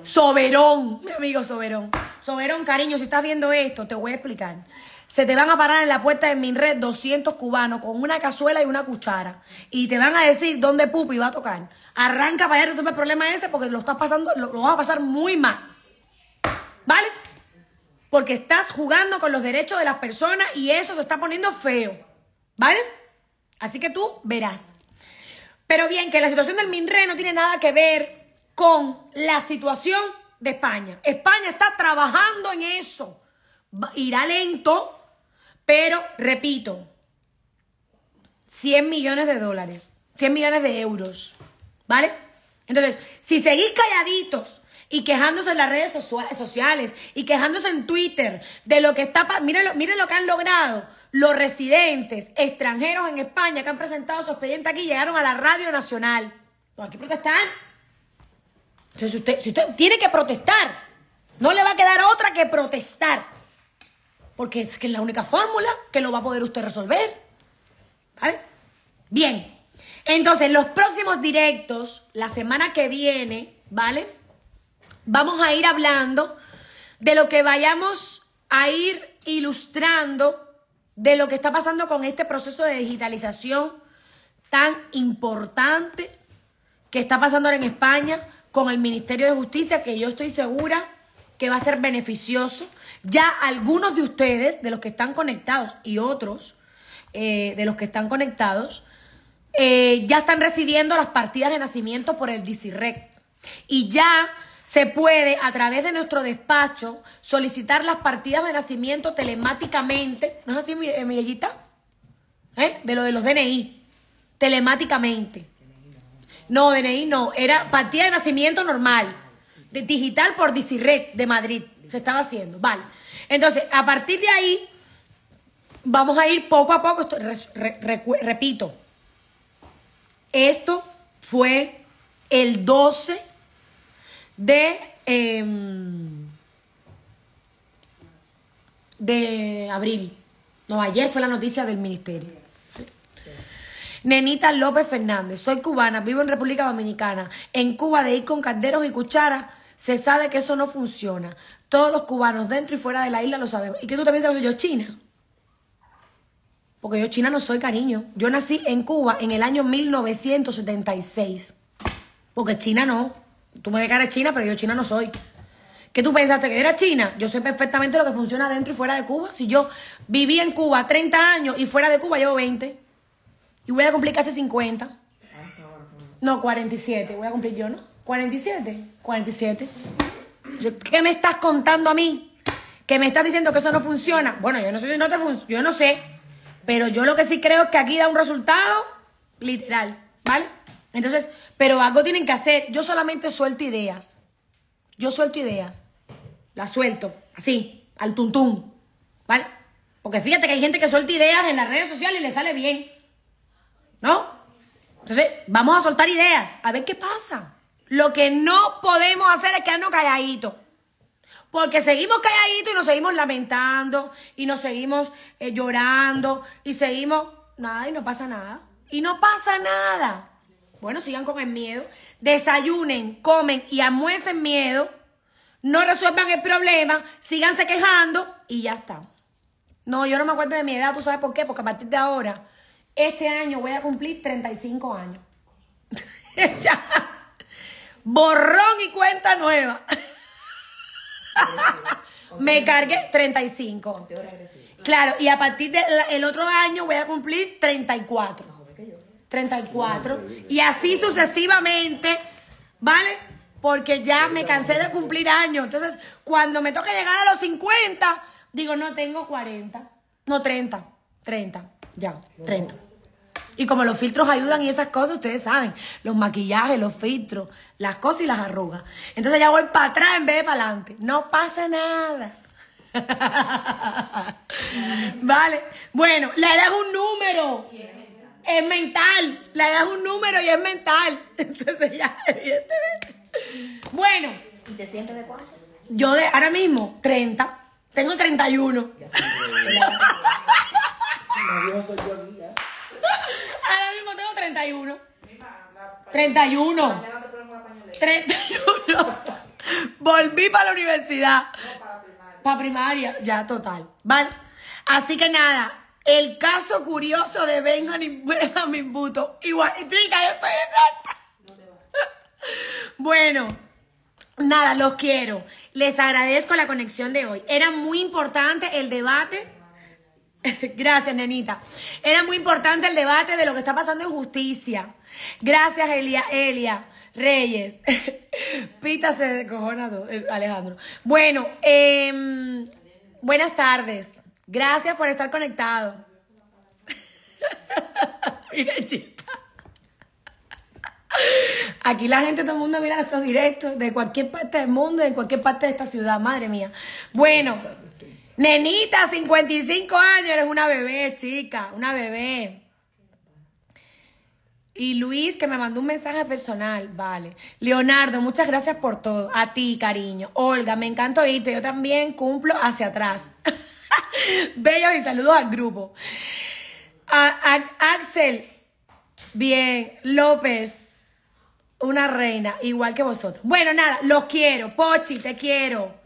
Soberón. mi amigo Soberón. Soberón, cariño, si estás viendo esto, te voy a explicar. Se te van a parar en la puerta de Minred 200 cubanos con una cazuela y una cuchara. Y te van a decir dónde Pupi va a tocar. Arranca para resolver el problema ese porque lo estás pasando, lo, lo vas a pasar muy mal. ¿Vale? porque estás jugando con los derechos de las personas y eso se está poniendo feo. ¿Vale? Así que tú verás. Pero bien, que la situación del MINRE no tiene nada que ver con la situación de España. España está trabajando en eso. Irá lento, pero repito, 100 millones de dólares, 100 millones de euros. ¿Vale? Entonces, si seguís calladitos y quejándose en las redes sociales y quejándose en Twitter de lo que está pasando. miren lo que han logrado los residentes extranjeros en España que han presentado su expediente aquí llegaron a la radio nacional. No, aquí protestan. Entonces usted, si usted tiene que protestar, no le va a quedar otra que protestar. Porque es que es la única fórmula que lo va a poder usted resolver. ¿Vale? Bien. Entonces, los próximos directos, la semana que viene, ¿vale? vamos a ir hablando de lo que vayamos a ir ilustrando de lo que está pasando con este proceso de digitalización tan importante que está pasando ahora en España con el Ministerio de Justicia, que yo estoy segura que va a ser beneficioso. Ya algunos de ustedes, de los que están conectados y otros eh, de los que están conectados, eh, ya están recibiendo las partidas de nacimiento por el DICIREC. Y ya se puede a través de nuestro despacho solicitar las partidas de nacimiento telemáticamente. ¿No es así, eh, Mirellita? ¿Eh? De lo de los DNI. Telemáticamente. No, DNI no. Era partida de nacimiento normal. digital por DICIRED de Madrid. Se estaba haciendo. Vale. Entonces, a partir de ahí, vamos a ir poco a poco. repito. Esto fue el 12 de, em, de abril. No, ayer fue la noticia del ministerio. Nenita López Fernández, soy cubana, vivo en República Dominicana. En Cuba de ir con calderos y cucharas, se sabe que eso no funciona. Todos los cubanos dentro y fuera de la isla lo sabemos. Y que tú también sabes yo china. Porque yo china no soy, cariño. Yo nací en Cuba en el año 1976. Porque China no. Tú me ves cara china, pero yo china no soy. ¿Qué tú pensaste que era china? Yo sé perfectamente lo que funciona dentro y fuera de Cuba. Si yo viví en Cuba 30 años y fuera de Cuba llevo 20. Y voy a cumplir casi 50. No, 47. Voy a cumplir yo, ¿no? 47. 47. ¿Qué me estás contando a mí? Que me estás diciendo que eso no funciona. Bueno, yo no sé si no te funciona. Yo no sé. Pero yo lo que sí creo es que aquí da un resultado literal. ¿Vale? Entonces, pero algo tienen que hacer. Yo solamente suelto ideas. Yo suelto ideas. Las suelto, así, al tuntún. ¿Vale? Porque fíjate que hay gente que suelta ideas en las redes sociales y le sale bien. ¿No? Entonces, vamos a soltar ideas, a ver qué pasa. Lo que no podemos hacer es quedarnos calladitos. Porque seguimos calladitos y nos seguimos lamentando, y nos seguimos eh, llorando, y seguimos nada, y no pasa nada. Y no pasa nada. Bueno, sigan con el miedo. Desayunen, comen y amuecen miedo. No resuelvan el problema, síganse quejando y ya está. No, yo no me acuerdo de mi edad, ¿tú sabes por qué? Porque a partir de ahora, este año voy a cumplir 35 años. Borrón y cuenta nueva. me cargué 35. Claro, y a partir del otro año voy a cumplir 34. 34. Y así sucesivamente, ¿vale? Porque ya me cansé de cumplir años. Entonces, cuando me toca llegar a los 50, digo, no tengo 40. No, 30. 30. Ya, 30. Y como los filtros ayudan y esas cosas, ustedes saben, los maquillajes, los filtros, las cosas y las arrugas. Entonces ya voy para atrás en vez de para adelante. No pasa nada. vale. Bueno, le dejo un número es mental. La edad es un número y es mental. Entonces ya, Bueno. ¿Y te sientes de cuánto? Yo de ahora mismo, 30. Tengo 31. Ahora mismo tengo 31. 31. 31. Volví para la universidad. Para primaria. Ya, total. Vale. Así que nada, el caso curioso de Benjamin, Benjamin Buto. pica, yo estoy en alta. Bueno, nada, los quiero. Les agradezco la conexión de hoy. Era muy importante el debate. Gracias, nenita. Era muy importante el debate de lo que está pasando en justicia. Gracias, Elia, Elia Reyes. Pita se cojonado, eh, Alejandro. Bueno, em, buenas tardes. Gracias por estar conectado. Mira, chita. Aquí la gente, todo el mundo mira estos directos de cualquier parte del mundo, en cualquier parte de esta ciudad, madre mía. Bueno, nenita, 55 años, eres una bebé, chica, una bebé. Y Luis, que me mandó un mensaje personal, vale. Leonardo, muchas gracias por todo. A ti, cariño. Olga, me encanta oírte. Yo también cumplo hacia atrás. Bello y saludos al grupo. Axel, bien. López, una reina, igual que vosotros. Bueno, nada, los quiero. Pochi, te quiero.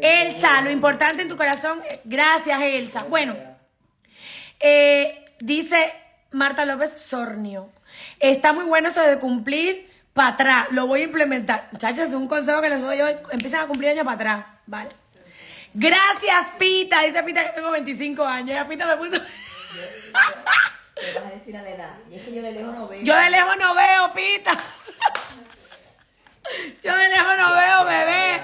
Elsa, lo importante en tu corazón. Eh, gracias, Elsa. Bueno, eh, dice Marta López Sornio. Está muy bueno eso de cumplir para atrás. Lo voy a implementar. Muchachas, es un consejo que les doy hoy. Empiezan a cumplir años para atrás. Vale. Gracias, Pita. Dice Pita que tengo 25 años. Ya Pita me puso. Te vas a decir a la edad. Y es que yo de lejos no veo. Yo de lejos no veo, Pita. Yo de lejos no veo, bebé.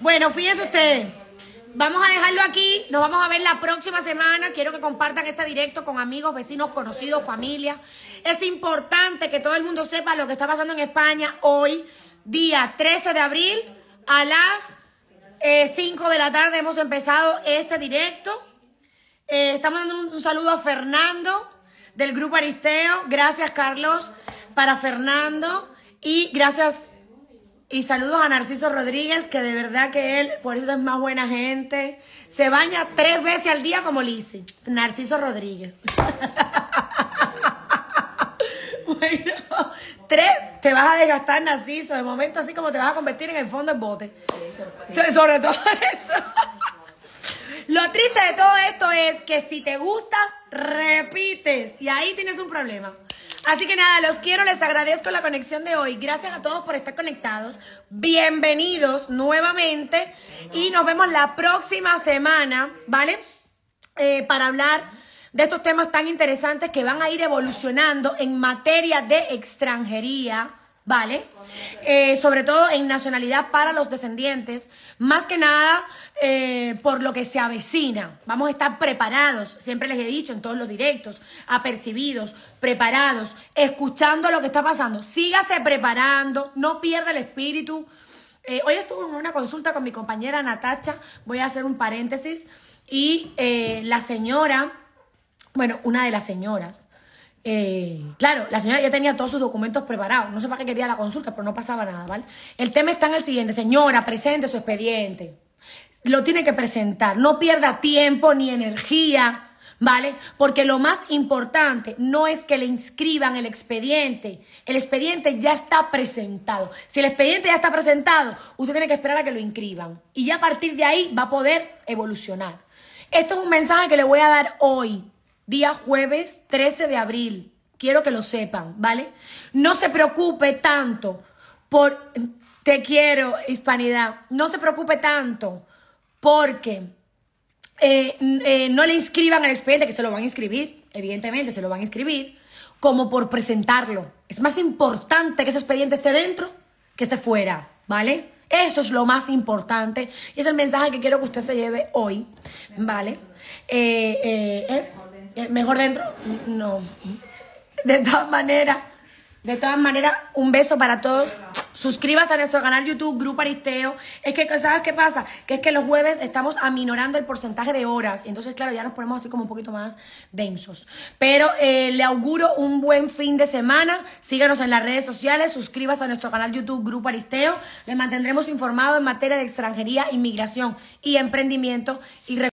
Bueno, fíjense ustedes. Vamos a dejarlo aquí. Nos vamos a ver la próxima semana. Quiero que compartan este directo con amigos, vecinos, conocidos, familia. Es importante que todo el mundo sepa lo que está pasando en España hoy, día 13 de abril, a las eh, 5 de la tarde hemos empezado este directo. Eh, estamos dando un, saludo a Fernando del Grupo Aristeo. Gracias, Carlos, para Fernando. Y gracias y saludos a Narciso Rodríguez, que de verdad que él, por eso es más buena gente. Se baña tres veces al día como Lizzy. Narciso Rodríguez. bueno. Tres, te vas a desgastar narciso. De momento, así como te vas a convertir en el fondo del bote. sobre todo eso. Lo triste de todo esto es que si te gustas, repites. Y ahí tienes un problema. Así que nada, los quiero, les agradezco la conexión de hoy. Gracias a todos por estar conectados. Bienvenidos nuevamente. Y nos vemos la próxima semana, ¿vale? Eh, para hablar de estos temas tan interesantes que van a ir evolucionando en materia de extranjería. ¿vale? Eh, sobre todo en nacionalidad para los descendientes, más que nada eh, por lo que se avecina. Vamos a estar preparados, siempre les he dicho en todos los directos, apercibidos, preparados, escuchando lo que está pasando. Sígase preparando, no pierda el espíritu. Eh, hoy estuve en una consulta con mi compañera Natacha, voy a hacer un paréntesis, y la señora bueno, una de las señoras. Eh, claro, la señora ya tenía todos sus documentos preparados. No sé para qué quería la consulta, pero no pasaba nada, ¿vale? El tema está en el siguiente. Señora, presente su expediente. Lo tiene que presentar. No pierda tiempo ni energía. ¿vale? Porque lo más importante no es que le inscriban el expediente. El expediente ya está presentado. Si el expediente ya está presentado, usted tiene que esperar a que lo inscriban. Y ya a partir de ahí va a poder evolucionar. Esto es un mensaje que le voy a dar hoy día jueves 13 de abril. Quiero que lo sepan, ¿vale? No se preocupe tanto por... Te quiero, hispanidad. No se preocupe tanto porque eh, eh, no le inscriban al expediente, que se lo van a inscribir, evidentemente, se lo van a inscribir, como por presentarlo. Es más importante que ese expediente esté dentro que esté fuera, ¿vale? Eso es lo más importante y es el mensaje que quiero que usted se lleve hoy, ¿vale? Eh, eh eh, ¿Mejor dentro? No. De todas maneras, de todas maneras, un beso para todos. Suscríbase a nuestro canal YouTube, Grupo Aristeo. Es que, ¿sabes qué pasa? Que es que los jueves estamos aminorando el porcentaje de horas. Entonces, claro, ya nos ponemos así como un poquito más densos. Pero eh, le auguro un buen fin de semana. Síganos en las redes sociales. Suscríbase a nuestro canal YouTube, Grupo Aristeo. Les mantendremos informado en materia de extranjería, inmigración y emprendimiento. Y